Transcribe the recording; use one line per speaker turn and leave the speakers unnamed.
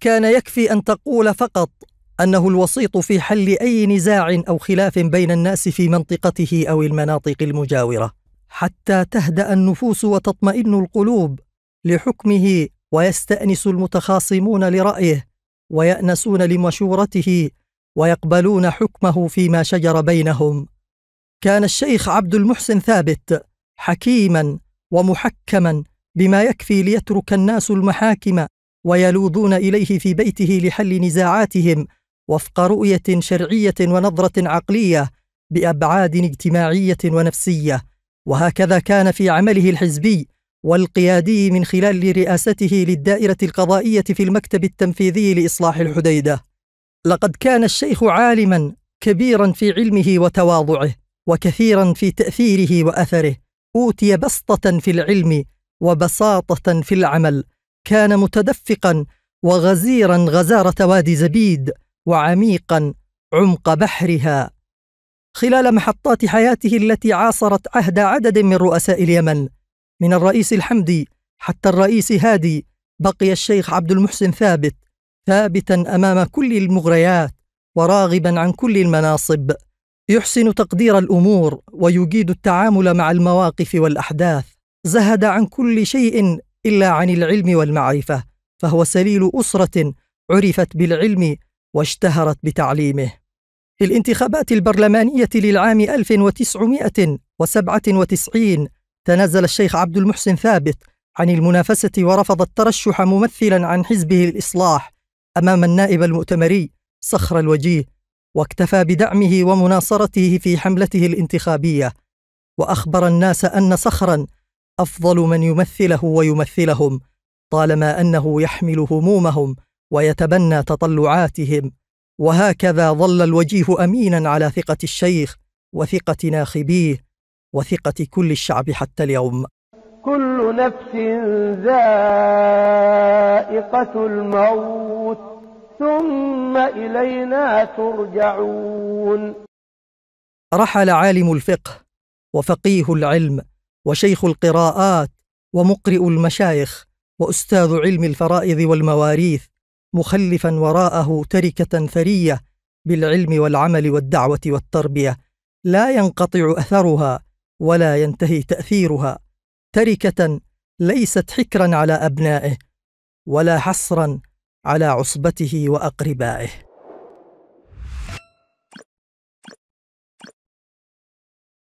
كان يكفي ان تقول فقط انه الوسيط في حل اي نزاع او خلاف بين الناس في منطقته او المناطق المجاوره حتى تهدا النفوس وتطمئن القلوب لحكمه ويستانس المتخاصمون لرايه ويانسون لمشورته ويقبلون حكمه فيما شجر بينهم كان الشيخ عبد المحسن ثابت حكيما ومحكما بما يكفي ليترك الناس المحاكم ويلوذون اليه في بيته لحل نزاعاتهم وفق رؤيه شرعيه ونظره عقليه بابعاد اجتماعيه ونفسيه وهكذا كان في عمله الحزبي والقيادي من خلال رئاسته للدائره القضائيه في المكتب التنفيذي لاصلاح الحديده لقد كان الشيخ عالما كبيرا في علمه وتواضعه وكثيرا في تاثيره واثره اوتي بسطه في العلم وبساطه في العمل كان متدفقا وغزيرا غزاره وادي زبيد وعميقا عمق بحرها خلال محطات حياته التي عاصرت عهد عدد من رؤساء اليمن من الرئيس الحمدي حتى الرئيس هادي بقي الشيخ عبد المحسن ثابت ثابتا امام كل المغريات وراغبا عن كل المناصب يحسن تقدير الامور ويجيد التعامل مع المواقف والاحداث زهد عن كل شيء الا عن العلم والمعرفه فهو سليل اسره عرفت بالعلم واشتهرت بتعليمه في الانتخابات البرلمانيه للعام 1997 تنازل الشيخ عبد المحسن ثابت عن المنافسه ورفض الترشح ممثلا عن حزبه الاصلاح امام النائب المؤتمري صخر الوجيه واكتفى بدعمه ومناصرته في حملته الانتخابيه واخبر الناس ان صخرا افضل من يمثله ويمثلهم طالما انه يحمل همومهم ويتبنى تطلعاتهم وهكذا ظل الوجيه امينا على ثقه الشيخ وثقه ناخبيه وثقه كل الشعب حتى اليوم كل نفس ذائقه الموت ثم الينا ترجعون رحل عالم الفقه وفقيه العلم وشيخ القراءات ومقرئ المشايخ واستاذ علم الفرائض والمواريث مخلفا وراءه تركه ثريه بالعلم والعمل والدعوه والتربيه لا ينقطع اثرها ولا ينتهي تاثيرها تركه ليست حكرا على ابنائه ولا حصرا على عصبته واقربائه